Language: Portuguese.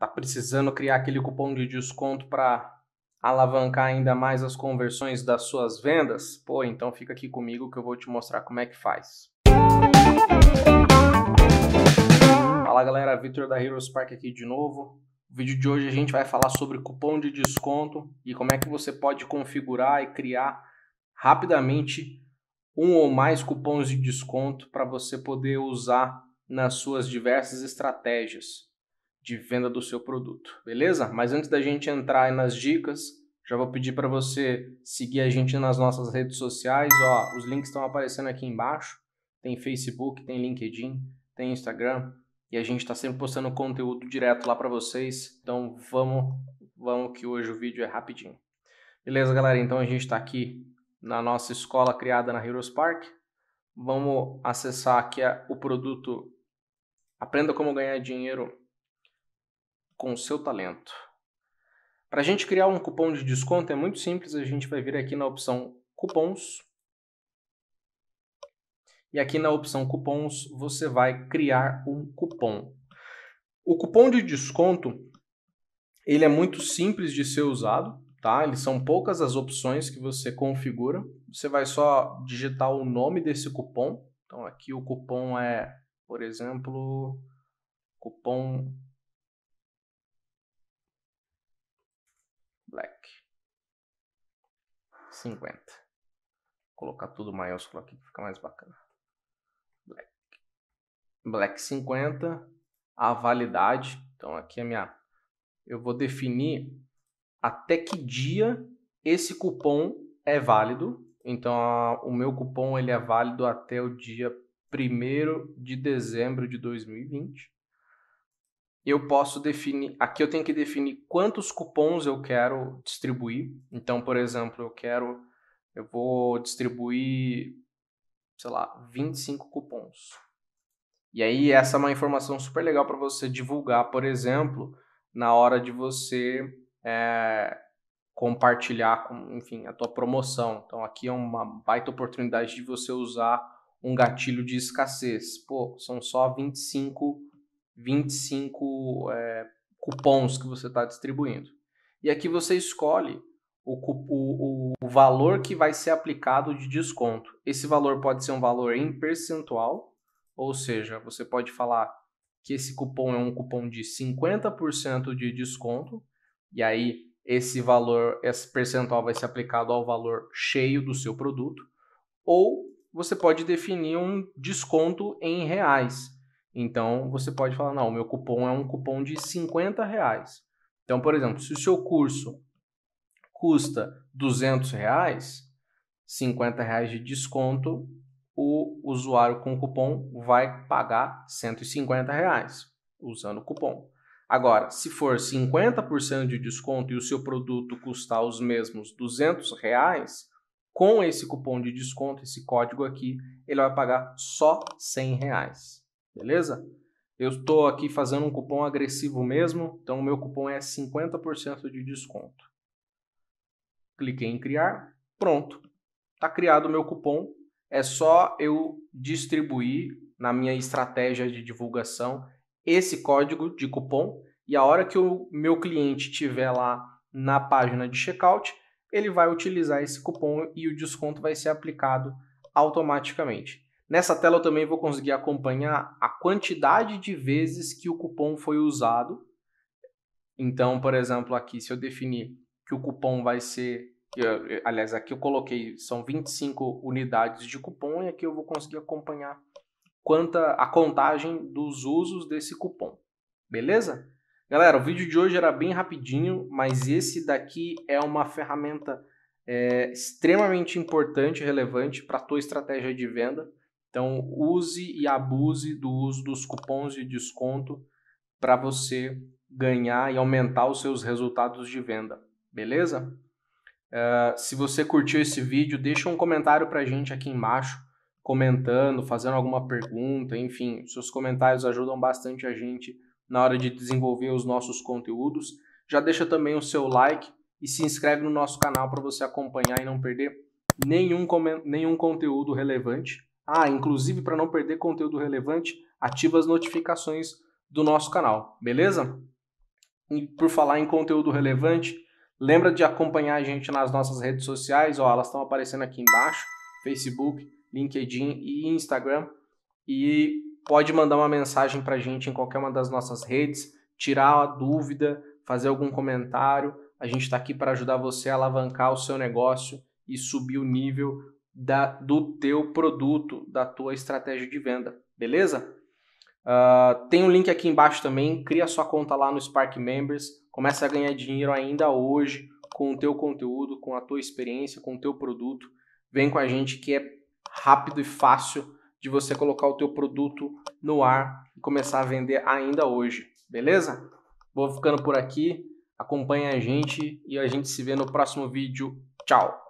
Tá precisando criar aquele cupom de desconto para alavancar ainda mais as conversões das suas vendas? Pô, então fica aqui comigo que eu vou te mostrar como é que faz. Fala galera, Victor da Heroes Park aqui de novo. No vídeo de hoje a gente vai falar sobre cupom de desconto e como é que você pode configurar e criar rapidamente um ou mais cupons de desconto para você poder usar nas suas diversas estratégias de venda do seu produto, beleza? Mas antes da gente entrar nas dicas, já vou pedir para você seguir a gente nas nossas redes sociais, ó, os links estão aparecendo aqui embaixo. Tem Facebook, tem LinkedIn, tem Instagram e a gente está sempre postando conteúdo direto lá para vocês. Então vamos, vamos que hoje o vídeo é rapidinho. Beleza, galera? Então a gente está aqui na nossa escola criada na Heroes Park. Vamos acessar aqui o produto Aprenda como ganhar dinheiro com o seu talento. Para a gente criar um cupom de desconto é muito simples, a gente vai vir aqui na opção Cupons. E aqui na opção Cupons você vai criar um cupom. O cupom de desconto ele é muito simples de ser usado, tá? Eles são poucas as opções que você configura. Você vai só digitar o nome desse cupom. Então aqui o cupom é, por exemplo, cupom 50. Vou colocar tudo maiúsculo aqui, fica mais bacana. Black. Black 50, a validade. Então aqui a é minha eu vou definir até que dia esse cupom é válido. Então a, o meu cupom ele é válido até o dia 1 de dezembro de 2020 eu posso definir. Aqui eu tenho que definir quantos cupons eu quero distribuir. Então, por exemplo, eu quero. Eu vou distribuir, sei lá, 25 cupons. E aí, essa é uma informação super legal para você divulgar, por exemplo, na hora de você é, compartilhar, com, enfim, a tua promoção. Então, aqui é uma baita oportunidade de você usar um gatilho de escassez. Pô, são só 25 cupons 25 é, eh, cupons que você está distribuindo. E aqui você escolhe o, o, o valor que vai ser aplicado de desconto. Esse valor pode ser um valor em percentual, ou seja, você pode falar que esse cupom é um cupom de 50% de desconto, e aí esse valor, esse percentual vai ser aplicado ao valor cheio do seu produto, ou você pode definir um desconto em reais. Então você pode falar, não, o meu cupom é um cupom de 50 reais. Então, por exemplo, se o seu curso custa 200 reais, 50 reais de desconto, o usuário com cupom vai pagar 150 reais usando o cupom. Agora, se for 50% de desconto e o seu produto custar os mesmos 200 reais, com esse cupom de desconto, esse código aqui, ele vai pagar só 100 reais. Beleza? Eu estou aqui fazendo um cupom agressivo mesmo, então o meu cupom é 50% de desconto. Cliquei em criar, pronto. Está criado o meu cupom. É só eu distribuir na minha estratégia de divulgação esse código de cupom e a hora que o meu cliente tiver lá na página de checkout, ele vai utilizar esse cupom e o desconto vai ser aplicado automaticamente. Nessa tela eu também vou conseguir acompanhar a quantidade de vezes que o cupom foi usado. Então, por exemplo, aqui se eu definir que o cupom vai ser, eh, aliás, aqui eu coloquei são 25 unidades de cupom e aqui eu vou conseguir acompanhar quanta a contagem dos usos desse cupom. Beleza? Galera, o vídeo de hoje era bem rapidinho, mas esse daqui é uma ferramenta é, extremamente importante e relevante para a tua estratégia de venda. Então, use e abuse do uso dos cupons de desconto para você ganhar e aumentar os seus resultados de venda, beleza? Uh, se você curtiu esse vídeo, deixa um comentário para a gente aqui embaixo, comentando, fazendo alguma pergunta, enfim, seus comentários ajudam bastante a gente na hora de desenvolver os nossos conteúdos. Já deixa também o seu like e se inscreve no nosso canal para você acompanhar e não perder nenhum, nenhum conteúdo relevante. Ah, inclusive para não perder conteúdo relevante, ativa as notificações do nosso canal, beleza? E por falar em conteúdo relevante, lembra de acompanhar a gente nas nossas redes sociais, ó, elas estão aparecendo aqui embaixo, Facebook, LinkedIn e Instagram. E pode mandar uma mensagem para a gente em qualquer uma das nossas redes, tirar a dúvida, fazer algum comentário. A gente está aqui para ajudar você a alavancar o seu negócio e subir o nível da, do teu produto, da tua estratégia de venda, beleza? Uh, tem um link aqui embaixo também, cria sua conta lá no Spark Members, começa a ganhar dinheiro ainda hoje com o teu conteúdo, com a tua experiência, com o teu produto. Vem com a gente que é rápido e fácil de você colocar o teu produto no ar e começar a vender ainda hoje, beleza? Vou ficando por aqui, acompanha a gente e a gente se vê no próximo vídeo. Tchau!